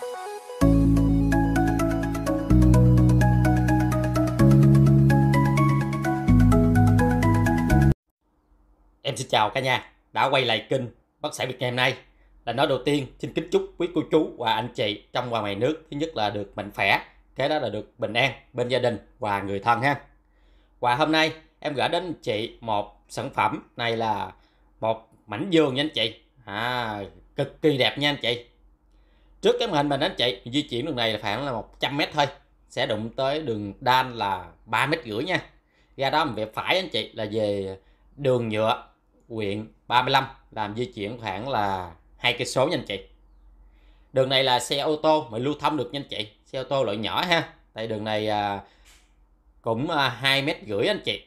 Em xin chào cả nhà đã quay lại kênh bác sĩ Việt ngày hôm nay là nói đầu tiên xin kính chúc quý cô chú và anh chị trong và ngoài nước thứ nhất là được mạnh khỏe cái đó là được bình an bên gia đình và người thân ha và hôm nay em gửi đến chị một sản phẩm này là một mảnh giường nha anh chị à, cực kỳ đẹp nha anh chị trước cái màn hình mình anh chị di chuyển đường này là khoảng là 100 m thôi sẽ đụng tới đường đan là 3 mét rưỡi nha ra đó mình về phải anh chị là về đường nhựa huyện 35 làm di chuyển khoảng là hai cây số nha anh chị đường này là xe ô tô mà lưu thông được nha anh chị xe ô tô loại nhỏ ha tại đường này à, cũng à, hai mét rưỡi anh chị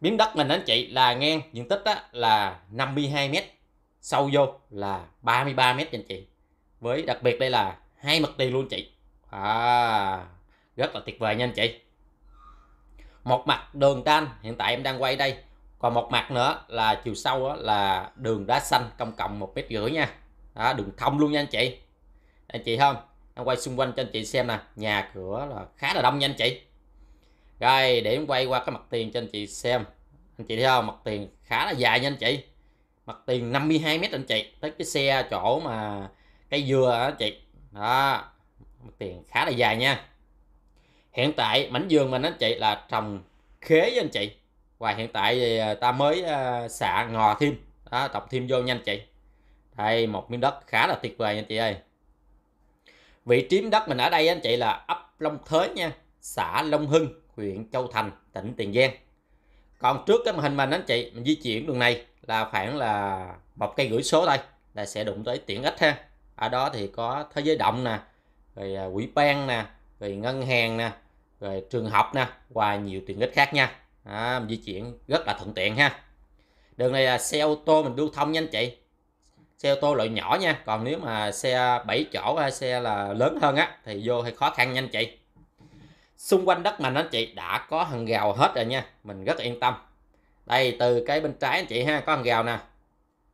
miếng đất mình anh chị là ngang diện tích á, là 52 mét sâu vô là 33 mét anh chị với đặc biệt đây là hai mặt tiền luôn chị à, rất là tuyệt vời nha anh chị một mặt đường tan hiện tại em đang quay đây còn một mặt nữa là chiều sâu đó là đường đá xanh công cộng một mét rưỡi nha đó, đường thông luôn nha anh chị anh chị không em quay xung quanh cho anh chị xem nè nhà cửa là khá là đông nha anh chị rồi để em quay qua cái mặt tiền cho anh chị xem anh chị thấy không mặt tiền khá là dài nha anh chị mặt tiền 52 mét anh chị tới cái xe chỗ mà cây dừa á chị đó mặt tiền khá là dài nha hiện tại mảnh vườn mình anh chị là trồng khế với anh chị và hiện tại thì à, ta mới à, xạ ngò thêm đó, đọc thêm vô nhanh chị đây một miếng đất khá là tuyệt vời nha chị ơi vị trí đất mình ở đây anh chị là ấp Long Thới nha xã Long Hưng huyện Châu Thành tỉnh Tiền Giang còn trước cái màn hình mình anh chị mình di chuyển đường này là khoảng là một cây gửi số đây là sẽ đụng tới tiện ích ha ở đó thì có thế giới động nè rồi à, quỹ ban nè rồi ngân hàng nè rồi trường học nè và nhiều tiện ích khác nha à, di chuyển rất là thuận tiện ha đường này là xe ô tô mình lưu thông nhanh chị xe ô tô loại nhỏ nha còn nếu mà xe 7 chỗ hay à, xe là lớn hơn á thì vô hơi khó khăn nhanh chị xung quanh đất mình anh chị đã có hàng rào hết rồi nha mình rất yên tâm đây từ cái bên trái anh chị ha có hàng rào nè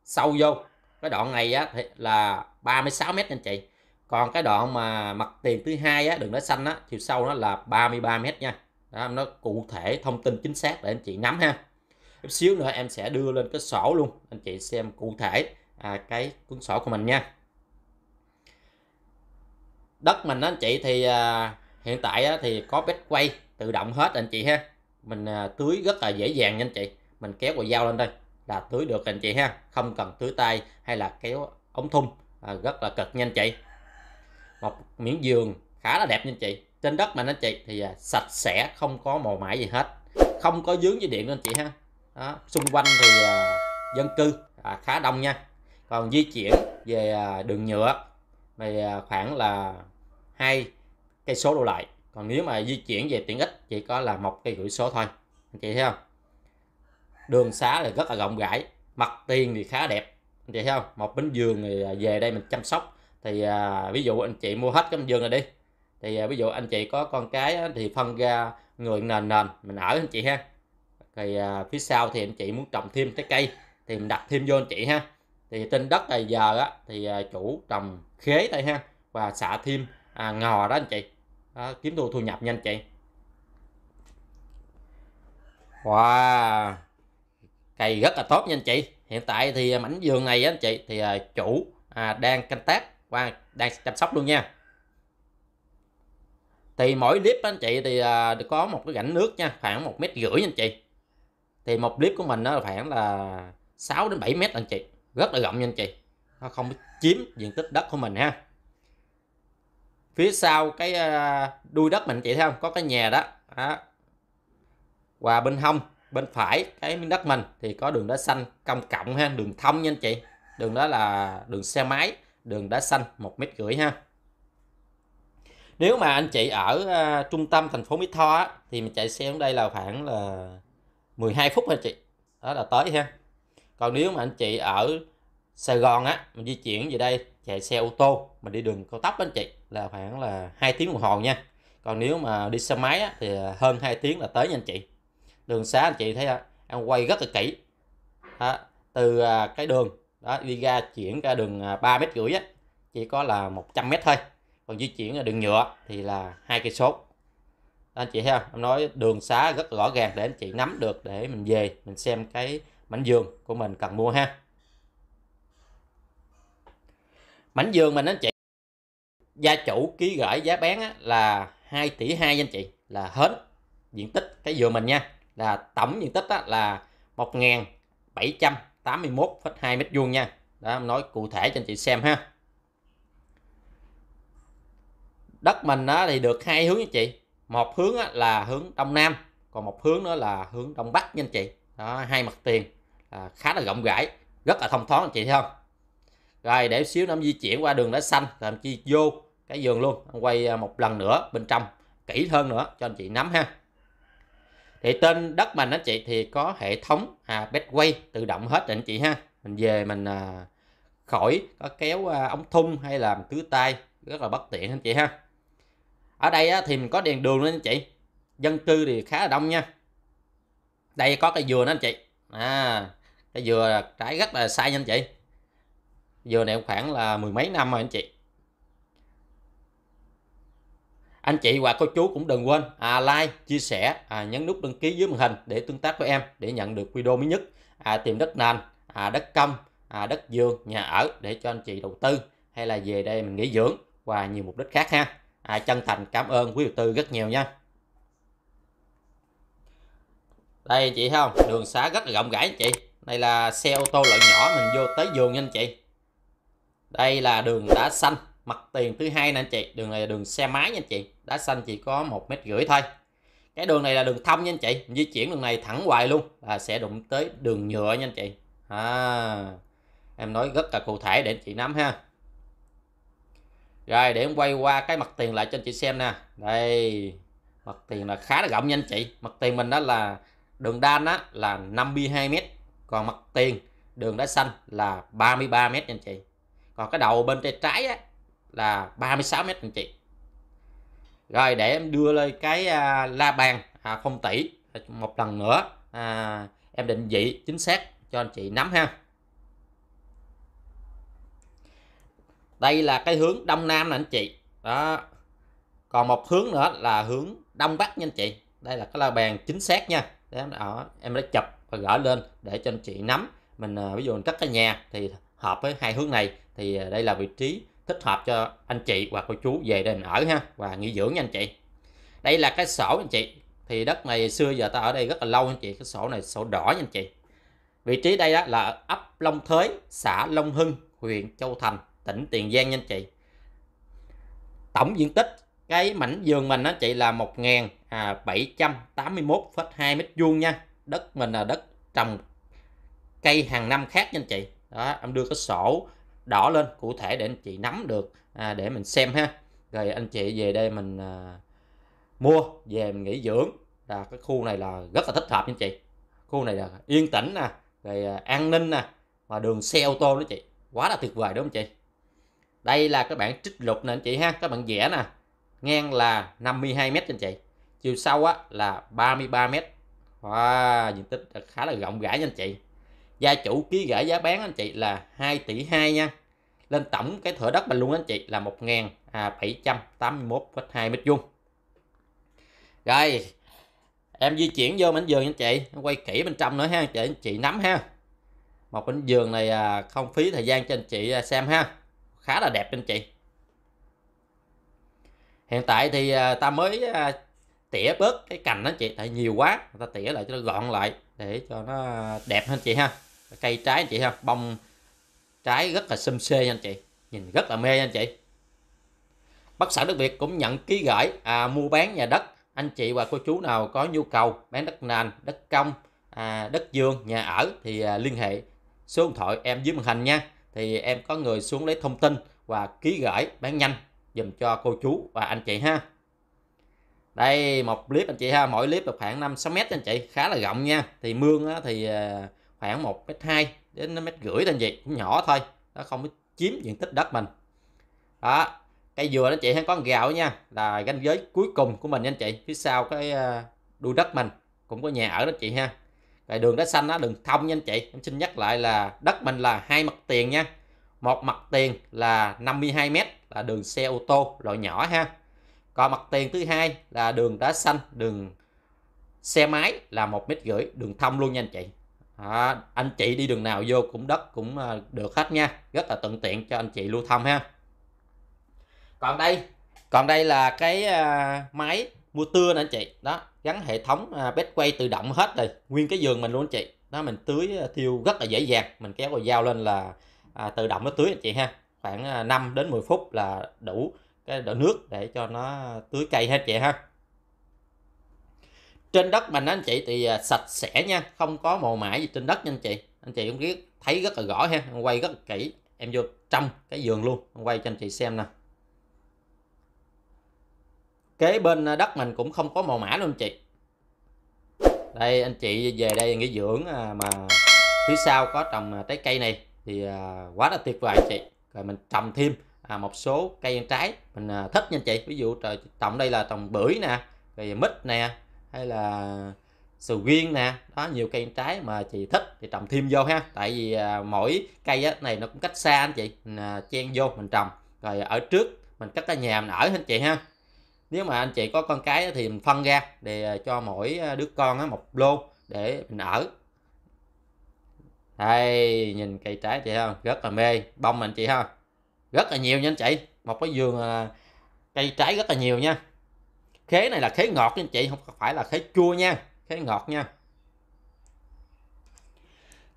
sâu vô cái đoạn này á thì là 36 mét anh chị còn cái đoạn mà mặt tiền thứ hai á đường nó xanh á chiều sâu nó là 33 mét nha đó, nó cụ thể thông tin chính xác để anh chị nắm ha chút xíu nữa em sẽ đưa lên cái sổ luôn anh chị xem cụ thể à, cái cuốn sổ của mình nha đất mình đó anh chị thì à, hiện tại á, thì có bếp quay tự động hết anh chị ha mình à, tưới rất là dễ dàng nha anh chị mình kéo vào dao lên đây là tưới được anh chị ha không cần tưới tay hay là kéo ống thun à, rất là cực nhanh chị một miếng giường khá là đẹp nha chị trên đất mà anh chị thì à, sạch sẽ không có màu mãi gì hết không có dướng dây điện nên chị ha đó, xung quanh thì à, dân cư à, khá đông nha còn di chuyển về à, đường nhựa thì à, khoảng là hai cây số đổ lại còn nếu mà di chuyển về tiện ích chỉ có là một cây gửi số thôi anh chị thấy không đường xá thì rất là rộng rãi mặt tiền thì khá đẹp anh chị thấy không một bến giường thì à, về đây mình chăm sóc thì à, ví dụ anh chị mua hết cái giường này đi thì à, ví dụ anh chị có con cái thì phân ra người nền nền mình ở anh chị ha thì à, phía sau thì anh chị muốn trồng thêm trái cây thì mình đặt thêm vô anh chị ha thì trên đất này giờ á, thì à, chủ trồng khế đây ha và xả thêm à, ngò đó anh chị đó, kiếm thu thu nhập nha anh chị wow cây rất là tốt nha anh chị hiện tại thì à, mảnh vườn này anh chị thì à, chủ à, đang canh tác và đang chăm sóc luôn nha thì mỗi clip anh chị thì có một cái rãnh nước nha khoảng một mét rưỡi anh chị thì một clip của mình nó khoảng là 6 đến 7 mét anh chị rất là rộng nha anh chị nó không chiếm diện tích đất của mình ha phía sau cái đuôi đất mình chị thấy không có cái nhà đó, đó. và bên hông bên phải cái miếng đất mình thì có đường đá xanh công cộng ha đường thông nha anh chị đường đó là đường xe máy đường đá xanh một mét rưỡi ha nếu mà anh chị ở à, trung tâm thành phố Mỹ Tho á, thì mình chạy xe đến đây là khoảng là 12 phút anh chị đó là tới ha còn nếu mà anh chị ở Sài Gòn á mình di chuyển về đây chạy xe ô tô mình đi đường cao tốc anh chị là khoảng là hai tiếng đồng hồ nha còn nếu mà đi xe máy á, thì hơn 2 tiếng là tới nha anh chị đường xá anh chị thấy không? em quay rất là kỹ đó, từ à, cái đường đó đi ra chuyển ra đường à, ba mét rưỡi á chỉ có là 100 mét thôi còn di chuyển ở đường nhựa thì là hai cây số anh chị thấy không em nói đường xá rất rõ ràng để anh chị nắm được để mình về mình xem cái mảnh giường của mình cần mua ha mảnh giường mình anh chị gia chủ ký gửi giá bán á, là 2 tỷ 2 anh chị là hết diện tích cái giường mình nha là tổng diện tích á, là 1.781,2 mét vuông nha đó nói cụ thể cho anh chị xem ha đất mình đó thì được hai hướng anh chị một hướng là hướng đông nam còn một hướng nữa là hướng đông bắc nha anh chị đó hai mặt tiền à, khá là rộng rãi rất là thông thoáng anh chị thấy không rồi để xíu nó di chuyển qua đường đá xanh rồi em chi vô cái giường luôn quay à, một lần nữa bên trong kỹ hơn nữa cho anh chị nắm ha thì tên đất mình anh chị thì có hệ thống à, bedway tự động hết anh chị ha mình về mình à, khỏi có kéo à, ống thun hay làm tứ tay rất là bất tiện anh chị ha ở đây á, thì mình có đèn đường anh chị dân cư thì khá là đông nha đây có cây dừa đó anh chị à cây dừa trái rất là sai nha anh chị dừa này khoảng là mười mấy năm rồi anh chị anh chị và cô chú cũng đừng quên à, like chia sẻ à, nhấn nút đăng ký dưới màn hình để tương tác với em để nhận được video mới nhất à, tìm đất nền à, đất công à, đất vườn nhà ở để cho anh chị đầu tư hay là về đây mình nghỉ dưỡng và nhiều mục đích khác ha à, chân thành cảm ơn quý đầu tư rất nhiều nha đây anh chị thấy không đường xá rất là rộng rãi anh chị đây là xe ô tô loại nhỏ mình vô tới vườn nha anh chị đây là đường đá xanh mặt tiền thứ hai nè anh chị đường này là đường xe máy nha anh chị đá xanh chỉ có một mét rưỡi thôi cái đường này là đường thông nha anh chị di chuyển đường này thẳng hoài luôn là sẽ đụng tới đường nhựa nha anh chị à, em nói rất là cụ thể để anh chị nắm ha rồi để em quay qua cái mặt tiền lại cho anh chị xem nè đây mặt tiền là khá là rộng nha anh chị mặt tiền mình đó là đường đan đó là 52 mét còn mặt tiền đường đá xanh là 33 mét nha anh chị còn cái đầu bên tay trái á, là 36 mét anh chị rồi để em đưa lên cái à, la bàn à, không tỷ một lần nữa à, em định vị chính xác cho anh chị nắm ha đây là cái hướng đông nam nè anh chị đó còn một hướng nữa là hướng đông bắc nha anh chị đây là cái la bàn chính xác nha để em ở em đã chụp và gỡ lên để cho anh chị nắm mình à, ví dụ mình cắt cái nhà thì hợp với hai hướng này thì à, đây là vị trí thích hợp cho anh chị và cô chú về đây ở ha và nghỉ dưỡng nha anh chị đây là cái sổ anh chị thì đất này xưa giờ ta ở đây rất là lâu anh chị cái sổ này sổ đỏ nha anh chị vị trí đây đó là ở ấp Long Thới xã Long Hưng huyện Châu Thành tỉnh Tiền Giang nha anh chị tổng diện tích cái mảnh vườn mình đó chị là 1781,2 à, mét vuông nha đất mình là đất trồng cây hàng năm khác nha anh chị đó em đưa cái sổ đỏ lên cụ thể để anh chị nắm được à, để mình xem ha rồi anh chị về đây mình à, mua về mình nghỉ dưỡng là cái khu này là rất là thích hợp nha chị khu này là yên tĩnh nè rồi à, an ninh nè và đường xe ô tô đó chị quá là tuyệt vời đúng không chị đây là các bạn trích lục nè anh chị ha các bạn vẽ nè ngang là 52 mét anh chị chiều sâu á là 33 mét wow, diện tích khá là rộng rãi nha anh chị gia chủ ký gửi giá bán anh chị là 2 tỷ 2 nha lên tổng cái thửa đất mình luôn anh chị là 1.781,2 à, mét vuông rồi em di chuyển vô mảnh giường anh chị em quay kỹ bên trong nữa ha chị anh chị nắm ha một mảnh giường này à, không phí thời gian cho anh chị à, xem ha khá là đẹp anh chị hiện tại thì ta mới tỉa bớt cái cành đó chị tại nhiều quá ta tỉa lại cho nó gọn lại để cho nó đẹp hơn chị ha cây trái anh chị ha bông trái rất là xum xê nha anh chị nhìn rất là mê nha anh chị bất sản đất việt cũng nhận ký gửi à, mua bán nhà đất anh chị và cô chú nào có nhu cầu bán đất nền đất công à, đất dương nhà ở thì à, liên hệ số điện thoại em dưới màn hình nha thì em có người xuống lấy thông tin và ký gửi bán nhanh dùm cho cô chú và anh chị ha đây một clip anh chị ha mỗi clip được khoảng 5 6 mét anh chị khá là rộng nha thì mương á, thì à, khoảng 1 mét 2 đến mét rưỡi anh chị cũng nhỏ thôi nó không có chiếm diện tích đất mình đó cây dừa anh chị hay có con gạo nha là ranh giới cuối cùng của mình anh chị phía sau cái ờ, đuôi đất mình cũng có nhà ở đó chị ha rồi đường đá xanh đó đường thông nha anh chị em xin nhắc lại là đất mình là hai mặt tiền nha một mặt tiền là 52 m là đường xe ô tô loại nhỏ ha còn mặt tiền thứ hai là đường đá xanh đường xe máy là một mét rưỡi đường thông luôn nha anh chị à, anh chị đi đường nào vô cũng đất cũng ờ, được hết nha rất là thuận tiện cho anh chị lưu thông ha còn đây còn đây là cái ờ, máy mua tưa nè anh chị đó gắn hệ thống ờ, bếp quay tự động hết rồi nguyên cái giường mình luôn anh chị đó mình tưới tiêu rất là dễ dàng mình kéo vào dao lên là à, tự động nó tưới anh chị ha khoảng 5 đến 10 phút là đủ cái độ nước để cho nó tưới cây hết vậy ha trên đất mình anh chị thì à, sạch sẽ nha không có mồ mã gì trên đất nha anh chị anh chị cũng biết thấy rất là rõ ha em quay rất là kỹ em vô trong cái giường luôn em quay cho anh chị xem nè kế bên à, đất mình cũng không có màu mã luôn anh chị đây anh chị về đây nghỉ dưỡng à, mà phía sau có trồng trái cây này thì quá là tuyệt vời anh chị rồi mình trồng thêm một số cây ăn trái mình thích nha anh chị ví dụ trồng đây là trồng bưởi nè rồi mít nè hay là sầu riêng nè đó nhiều cây trái mà chị thích thì trồng thêm vô ha tại vì à, mỗi cây á, này nó cũng cách xa anh chị à, chen vô mình trồng rồi ở trước mình cắt cái nhà mình ở anh chị ha nếu mà anh chị có con cái thì mình phân ra để à, cho mỗi đứa con á, một lô để mình ở đây nhìn cây trái chị không rất là mê bông mình chị ha rất là nhiều nha anh chị một cái vườn cây trái rất là nhiều nha khế này là khế ngọt anh chị không phải là khế chua nha khế ngọt nha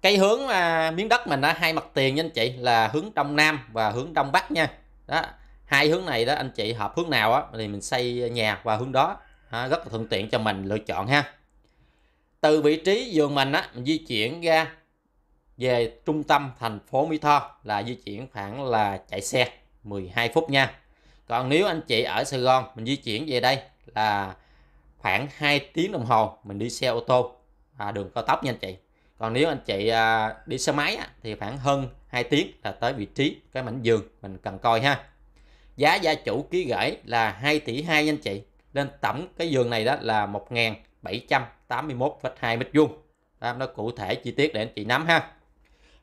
cây hướng à, miếng đất mình đã hai mặt tiền nha anh chị là hướng đông nam và hướng đông bắc nha đó hai hướng này đó anh chị hợp hướng nào á thì mình xây nhà qua hướng đó à, rất là thuận tiện cho mình lựa chọn ha từ vị trí giường mình á mình di chuyển ra về trung tâm thành phố Mỹ Tho là di chuyển khoảng là chạy xe 12 phút nha còn nếu anh chị ở Sài Gòn mình di chuyển về đây là khoảng 2 tiếng đồng hồ mình đi xe ô tô à, đường cao tốc nha anh chị còn nếu anh chị à, đi xe máy á, thì khoảng hơn 2 tiếng là tới vị trí cái mảnh giường mình cần coi ha giá gia chủ ký gửi là 2 tỷ 2 nha anh chị nên tổng cái giường này đó là 1.781,2 mét vuông nó cụ thể chi tiết để anh chị nắm ha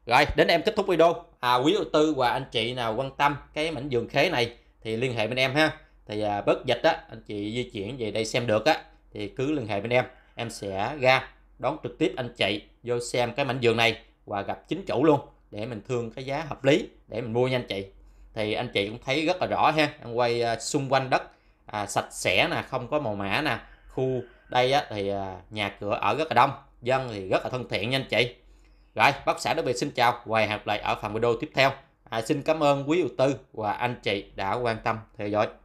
rồi đến em kết thúc video à quý đầu tư và anh chị nào quan tâm cái mảnh giường khế này thì liên hệ bên em ha thì à, bớt dịch á anh chị di chuyển về đây xem được á thì cứ liên hệ bên em em sẽ ra đón trực tiếp anh chị vô xem cái mảnh vườn này và gặp chính chủ luôn để mình thương cái giá hợp lý để mình mua nha anh chị thì anh chị cũng thấy rất là rõ ha em quay à, xung quanh đất à, sạch sẽ nè không có màu mã nè khu đây á, thì à, nhà cửa ở rất là đông dân thì rất là thân thiện nha anh chị rồi bác xã đặc biệt xin chào và hẹn gặp lại ở phần video tiếp theo à, xin cảm ơn quý đầu tư và anh chị đã quan tâm theo dõi